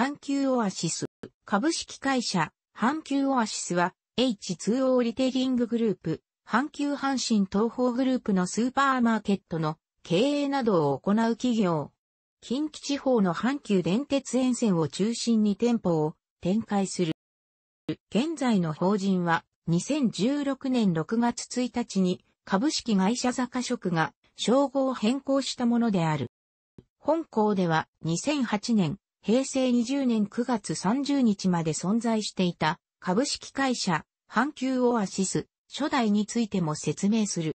阪急オアシス、株式会社、阪急オアシスは、H2O リテイリンググループ、阪急阪神東方グループのスーパーマーケットの経営などを行う企業。近畿地方の阪急電鉄沿線を中心に店舗を展開する。現在の法人は2016年6月1日に株式会社坂食が称号を変更したものである。本校では2008年平成20年9月30日まで存在していた株式会社阪急オアシス初代についても説明する。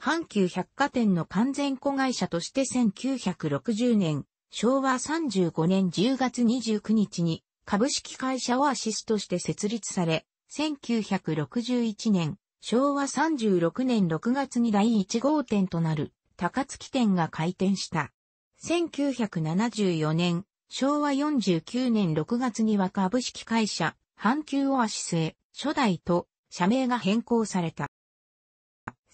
阪急百貨店の完全子会社として1960年、昭和35年10月29日に株式会社オアシスとして設立され、1961年、昭和36年6月に第1号店となる高槻店が開店した。1974年、昭和49年6月には株式会社、阪急オアシスへ、初代と、社名が変更された。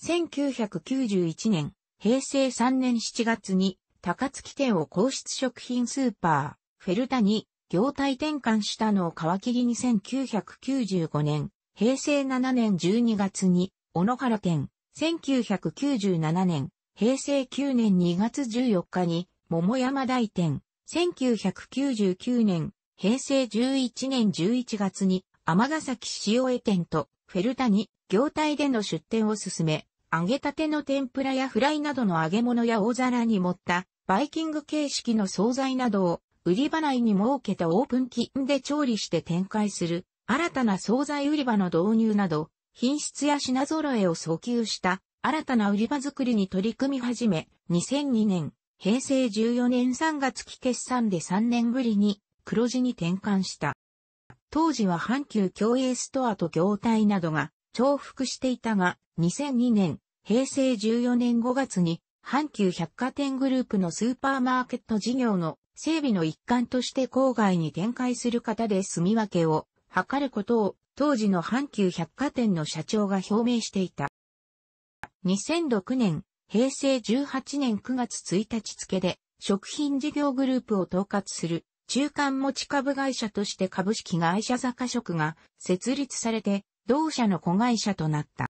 1991年、平成3年7月に、高槻店を皇室食品スーパー、フェルタに、業態転換したのを皮切りに1995年、平成7年12月に、小野原店、1997年、平成9年2月14日に、桃山大店、1999年、平成11年11月に、ヶ崎塩江店とフェルタに業態での出店を進め、揚げたての天ぷらやフライなどの揚げ物や大皿に盛ったバイキング形式の惣菜などを売り払いに設けたオープンキンで調理して展開する新たな惣菜売り場の導入など品質や品揃えを訴求した新たな売り場作りに取り組み始め2002年平成14年3月期決算で3年ぶりに黒字に転換した。当時は阪急競栄ストアと業態などが重複していたが、2002年、平成14年5月に阪急百貨店グループのスーパーマーケット事業の整備の一環として郊外に展開する方で住み分けを図ることを当時の阪急百貨店の社長が表明していた。2006年、平成18年9月1日付で、食品事業グループを統括する、中間持ち株会社として株式会社坂食が設立されて、同社の子会社となった。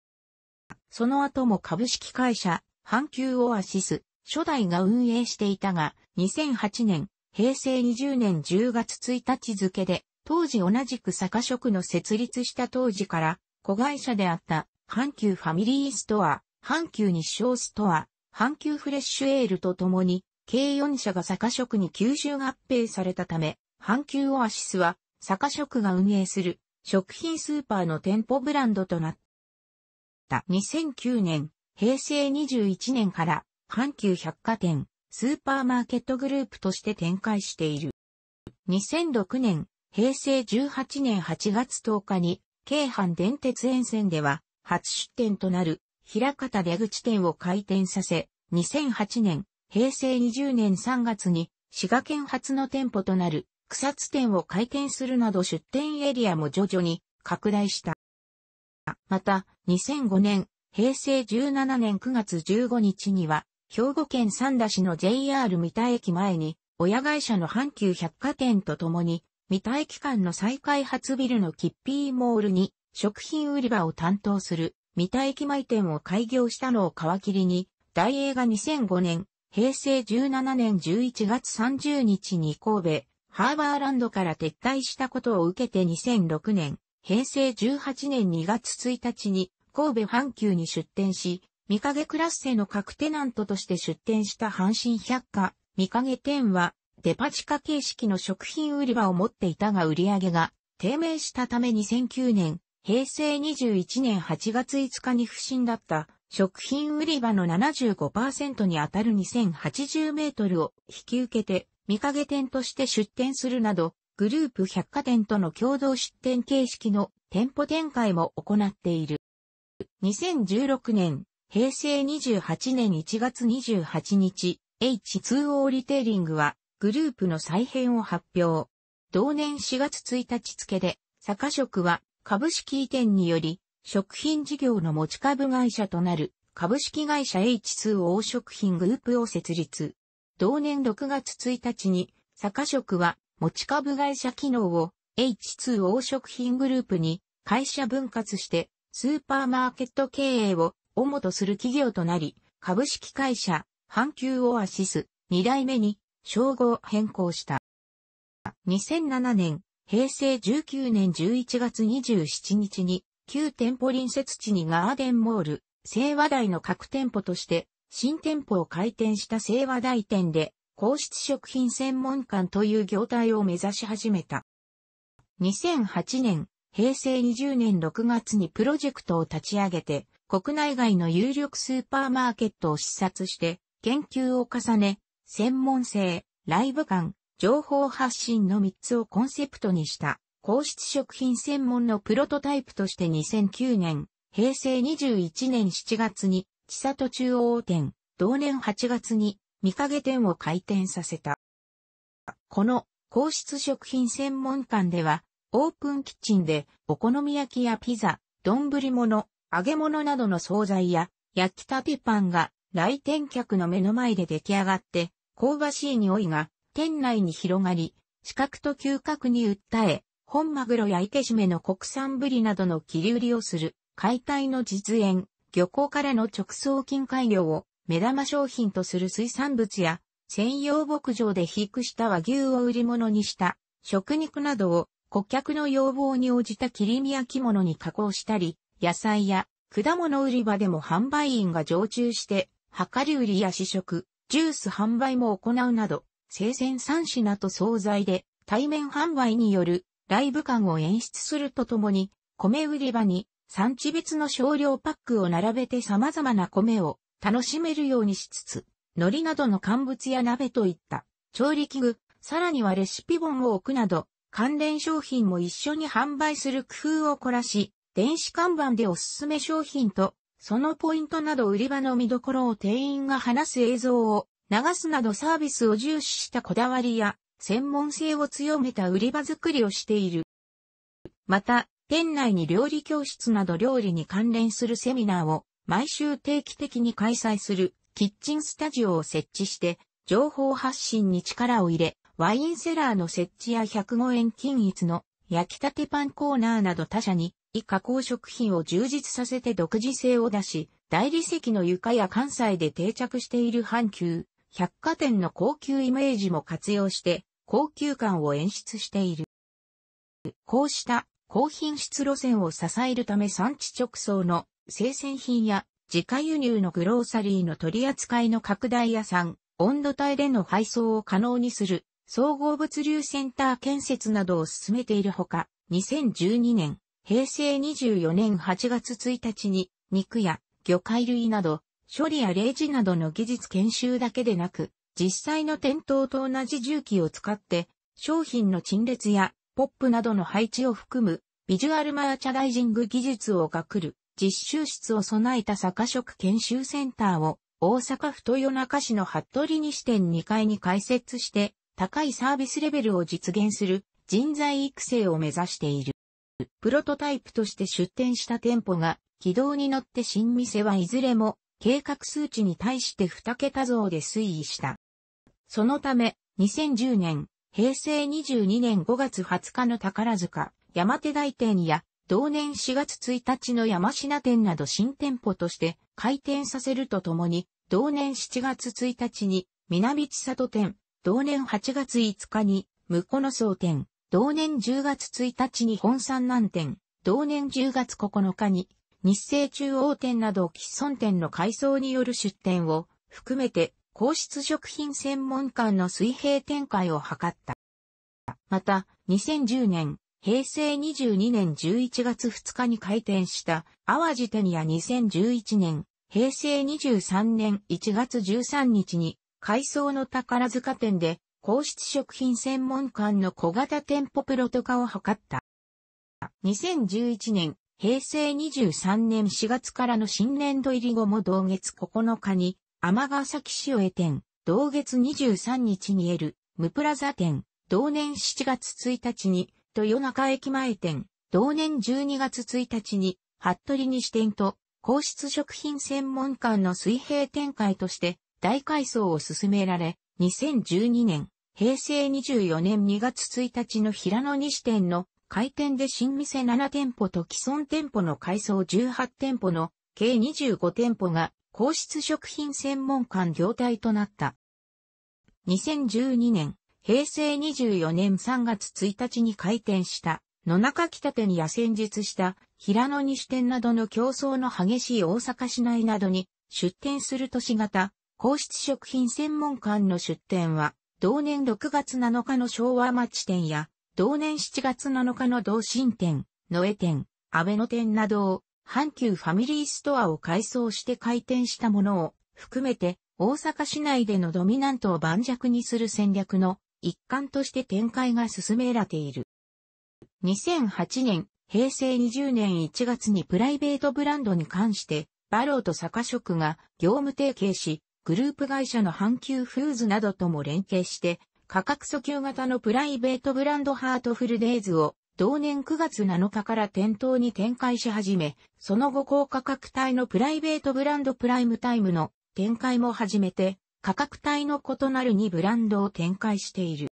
その後も株式会社、阪急オアシス、初代が運営していたが、2008年、平成20年10月1日付で、当時同じく坂食の設立した当時から、子会社であった、阪急ファミリーストア、阪急日照ストア、阪急フレッシュエールとともに、軽4社が坂食に吸収合併されたため、阪急オアシスは、坂食が運営する食品スーパーの店舗ブランドとなった。2009年、平成21年から、阪急百貨店、スーパーマーケットグループとして展開している。2006年、平成18年8月10日に、京阪電鉄沿線では、初出店となる平方出口店を開店させ、2008年、平成20年3月に、滋賀県初の店舗となる草津店を開店するなど出店エリアも徐々に拡大した。また、2005年、平成17年9月15日には、兵庫県三田市の JR 三田駅前に、親会社の阪急百貨店とともに、三田駅間の再開発ビルのキッピーモールに、食品売り場を担当する三田駅前店を開業したのを皮切りに、大映が2005年、平成17年11月30日に神戸、ハーバーランドから撤退したことを受けて2006年、平成18年2月1日に神戸阪急に出店し、三影クラッセの各テナントとして出店した阪神百貨、三影店はデパ地下形式の食品売り場を持っていたが売り上げが低迷したため2009年、平成21年8月5日に不審だった食品売り場の75%にあたる2080メートルを引き受けて見陰店として出店するなど、グループ百貨店との共同出店形式の店舗展開も行っている。2016年、平成28年1月28日、H2O リテイリングはグループの再編を発表。同年4月1日付で、坂食は株式移転により、食品事業の持ち株会社となる、株式会社 H2 王食品グループを設立。同年6月1日に、坂食は持ち株会社機能を H2 王食品グループに会社分割してスーパーマーケット経営を主とする企業となり、株式会社、阪急オアシス、2代目に称号変更した。2007年、平成19年11月27日に、旧店舗隣接地にガーデンモール、清和台の各店舗として、新店舗を開店した清和台店で、皇室食品専門館という業態を目指し始めた。2008年、平成20年6月にプロジェクトを立ち上げて、国内外の有力スーパーマーケットを視察して、研究を重ね、専門性、ライブ感、情報発信の3つをコンセプトにした、皇室食品専門のプロトタイプとして2009年、平成21年7月に、千里中央店、同年8月に、見影店を開店させた。この、皇室食品専門館では、オープンキッチンで、お好み焼きやピザ、丼物、揚げ物などの惣菜や、焼きたてパンが、来店客の目の前で出来上がって、香ばしい匂いが、店内に広がり、視覚と嗅覚に訴え、本マグロや池締めの国産ブリなどの切り売りをする、解体の実演、漁港からの直送金改良を目玉商品とする水産物や、専用牧場で飼育した和牛を売り物にした食肉などを顧客の要望に応じた切り身焼き物に加工したり、野菜や果物売り場でも販売員が常駐して、量り売りや試食、ジュース販売も行うなど、生前3品と惣菜で、対面販売によるライブ感を演出するとともに、米売り場に産地別の少量パックを並べて様々な米を楽しめるようにしつつ、海苔などの乾物や鍋といった調理器具、さらにはレシピ本を置くなど、関連商品も一緒に販売する工夫を凝らし、電子看板でおすすめ商品と、そのポイントなど売り場の見どころを店員が話す映像を流すなどサービスを重視したこだわりや、専門性を強めた売り場作りをしている。また、店内に料理教室など料理に関連するセミナーを毎週定期的に開催するキッチンスタジオを設置して情報発信に力を入れ、ワインセラーの設置や105円均一の焼きたてパンコーナーなど他社に以加工食品を充実させて独自性を出し、大理石の床や関西で定着している阪急百貨店の高級イメージも活用して高級感を演出している。こうした高品質路線を支えるため産地直送の生鮮品や自家輸入のグローサリーの取り扱いの拡大や産、温度帯での配送を可能にする総合物流センター建設などを進めているほか、2012年、平成24年8月1日に肉や魚介類など処理やレージなどの技術研修だけでなく、実際の店頭と同じ重機を使って、商品の陳列やポップなどの配置を含む、ビジュアルマーチャダイジング技術を学る、実習室を備えた坂食研修センターを、大阪府豊中市の服部西店2階に開設して、高いサービスレベルを実現する人材育成を目指している。プロトタイプとして出店した店舗が軌道に乗って新店はいずれも計画数値に対して2桁増で推移した。そのため、2010年、平成22年5月20日の宝塚、山手台店や、同年4月1日の山品店など新店舗として開店させるとともに、同年7月1日に南千里店、同年8月5日に向野総店、同年10月1日に本山南店、同年10月9日に日清中央店など既存店の改装による出店を含めて、皇室食品専門館の水平展開を図った。また、2010年、平成22年11月2日に開店した淡路店や2011年、平成23年1月13日に改装の宝塚店で皇室食品専門館の小型店舗プロト化を図った。2011年平成23年4月からの新年度入り後も同月9日に、天ヶ崎市を得店、同月23日に得る、ムプラザ店、同年7月1日に、豊中駅前店、同年12月1日に、服部西店と、皇室食品専門館の水平展開として、大改装を進められ、2012年、平成24年2月1日の平野西店の開店で新店7店舗と既存店舗の改装18店舗の計25店舗が皇室食品専門館業態となった。2012年、平成24年3月1日に開店した野中北店や先日した平野西店などの競争の激しい大阪市内などに出店する都市型皇室食品専門館の出店は同年6月7日の昭和町店や同年7月7日の同心店、野江店、安倍野店などを、阪急ファミリーストアを改装して開店したものを、含めて、大阪市内でのドミナントを盤石にする戦略の一環として展開が進められている。2008年、平成20年1月にプライベートブランドに関して、バローと坂食が業務提携し、グループ会社の阪急フーズなどとも連携して、価格訴求型のプライベートブランドハートフルデイズを同年9月7日から店頭に展開し始め、その後高価格帯のプライベートブランドプライムタイムの展開も始めて、価格帯の異なる2ブランドを展開している。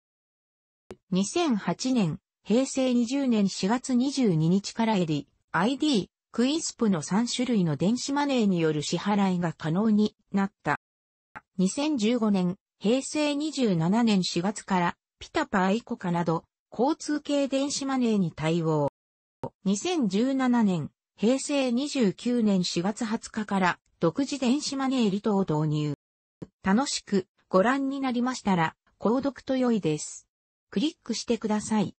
2008年、平成20年4月22日からエディ、ID、クイスプの3種類の電子マネーによる支払いが可能になった。2015年、平成27年4月からピタパーイコカなど交通系電子マネーに対応。2017年、平成29年4月20日から独自電子マネーリトを導入。楽しくご覧になりましたら、購読と良いです。クリックしてください。